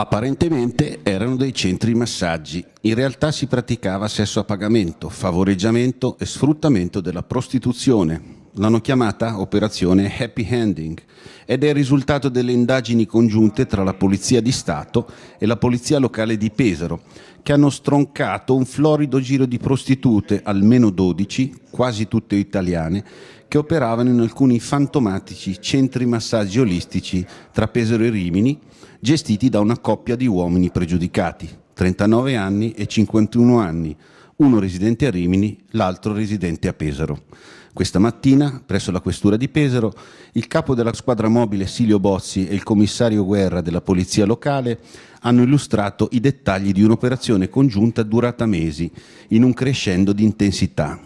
Apparentemente erano dei centri massaggi, in realtà si praticava sesso a pagamento, favoreggiamento e sfruttamento della prostituzione, L'hanno chiamata operazione Happy Ending ed è il risultato delle indagini congiunte tra la Polizia di Stato e la Polizia locale di Pesaro, che hanno stroncato un florido giro di prostitute, almeno 12, quasi tutte italiane, che operavano in alcuni fantomatici centri massaggi olistici tra Pesaro e Rimini, gestiti da una coppia di uomini pregiudicati, 39 anni e 51 anni uno residente a Rimini, l'altro residente a Pesaro. Questa mattina, presso la questura di Pesaro, il capo della squadra mobile Silio Bozzi e il commissario Guerra della polizia locale hanno illustrato i dettagli di un'operazione congiunta durata mesi, in un crescendo di intensità.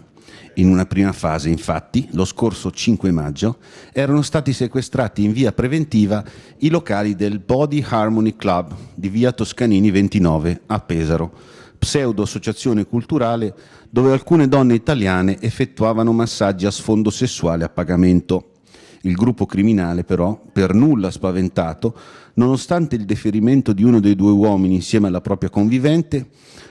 In una prima fase, infatti, lo scorso 5 maggio, erano stati sequestrati in via preventiva i locali del Body Harmony Club di via Toscanini 29 a Pesaro pseudo-associazione culturale dove alcune donne italiane effettuavano massaggi a sfondo sessuale a pagamento. Il gruppo criminale però, per nulla spaventato, nonostante il deferimento di uno dei due uomini insieme alla propria convivente,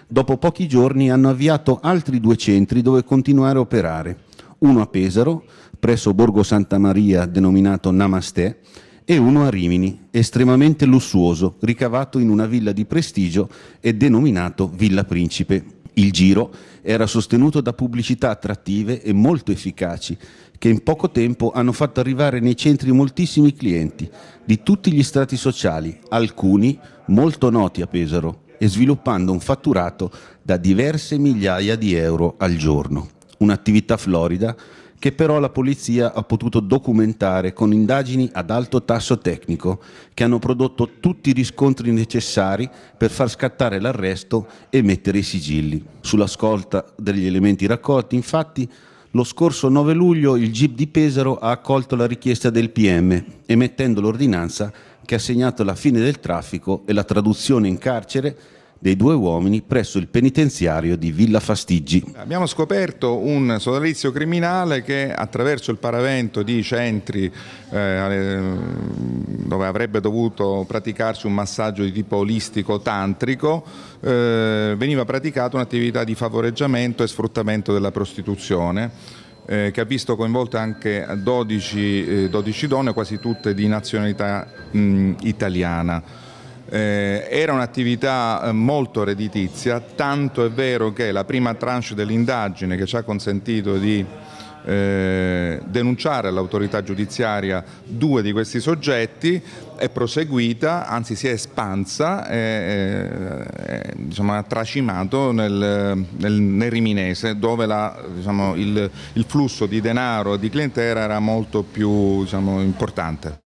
dopo pochi giorni hanno avviato altri due centri dove continuare a operare, uno a Pesaro, presso Borgo Santa Maria denominato Namaste, e uno a Rimini, estremamente lussuoso, ricavato in una villa di prestigio e denominato Villa Principe. Il giro era sostenuto da pubblicità attrattive e molto efficaci, che in poco tempo hanno fatto arrivare nei centri moltissimi clienti di tutti gli strati sociali, alcuni molto noti a Pesaro, e sviluppando un fatturato da diverse migliaia di euro al giorno. Un'attività florida che però la polizia ha potuto documentare con indagini ad alto tasso tecnico che hanno prodotto tutti i riscontri necessari per far scattare l'arresto e mettere i sigilli. Sulla scorta degli elementi raccolti, infatti, lo scorso 9 luglio il GIP di Pesaro ha accolto la richiesta del PM, emettendo l'ordinanza che ha segnato la fine del traffico e la traduzione in carcere dei due uomini presso il penitenziario di Villa Fastiggi. Abbiamo scoperto un sodalizio criminale che attraverso il paravento di centri eh, dove avrebbe dovuto praticarsi un massaggio di tipo olistico tantrico eh, veniva praticata un'attività di favoreggiamento e sfruttamento della prostituzione. Eh, che ha visto coinvolte anche 12, 12, eh, donne, quasi tutte di nazionalità mh, italiana. Eh, era un'attività eh, molto redditizia, tanto è vero che la prima tranche dell'indagine che ci ha consentito di eh, denunciare all'autorità giudiziaria due di questi soggetti è proseguita, anzi si è espansa e eh, diciamo, ha tracimato nel, nel, nel Riminese dove la, diciamo, il, il, flusso di denaro e di clientela era molto più diciamo, importante.